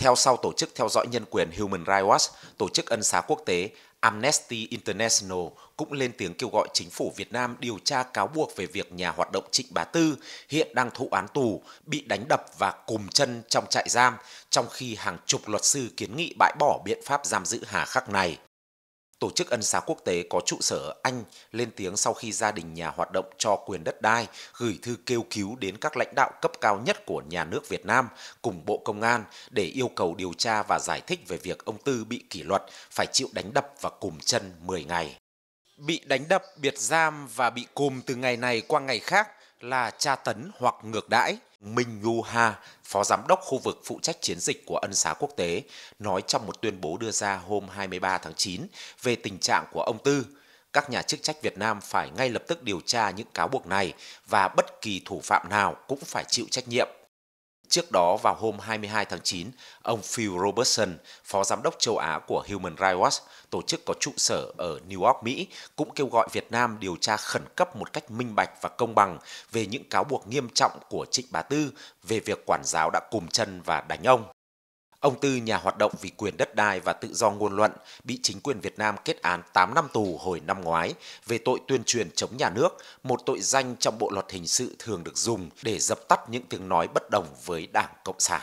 Theo sau Tổ chức Theo dõi Nhân quyền Human Rights Watch, Tổ chức Ân xá Quốc tế, Amnesty International cũng lên tiếng kêu gọi chính phủ Việt Nam điều tra cáo buộc về việc nhà hoạt động Trịnh Bá Tư hiện đang thụ án tù, bị đánh đập và cùm chân trong trại giam, trong khi hàng chục luật sư kiến nghị bãi bỏ biện pháp giam giữ hà khắc này. Tổ chức ân xá quốc tế có trụ sở ở Anh lên tiếng sau khi gia đình nhà hoạt động cho quyền đất đai gửi thư kêu cứu đến các lãnh đạo cấp cao nhất của nhà nước Việt Nam cùng Bộ Công an để yêu cầu điều tra và giải thích về việc ông Tư bị kỷ luật, phải chịu đánh đập và cùm chân 10 ngày. Bị đánh đập, biệt giam và bị cùm từ ngày này qua ngày khác là tra tấn hoặc ngược đãi. Minh Yu Ha, phó giám đốc khu vực phụ trách chiến dịch của ân xá quốc tế, nói trong một tuyên bố đưa ra hôm 23 tháng 9 về tình trạng của ông Tư. Các nhà chức trách Việt Nam phải ngay lập tức điều tra những cáo buộc này và bất kỳ thủ phạm nào cũng phải chịu trách nhiệm. Trước đó vào hôm 22 tháng 9, ông Phil Robertson, phó giám đốc châu Á của Human Rights Watch, tổ chức có trụ sở ở New York, Mỹ, cũng kêu gọi Việt Nam điều tra khẩn cấp một cách minh bạch và công bằng về những cáo buộc nghiêm trọng của Trịnh Bá Tư về việc quản giáo đã cùng chân và đánh ông. Ông Tư, nhà hoạt động vì quyền đất đai và tự do ngôn luận, bị chính quyền Việt Nam kết án 8 năm tù hồi năm ngoái về tội tuyên truyền chống nhà nước, một tội danh trong bộ luật hình sự thường được dùng để dập tắt những tiếng nói bất đồng với Đảng Cộng sản.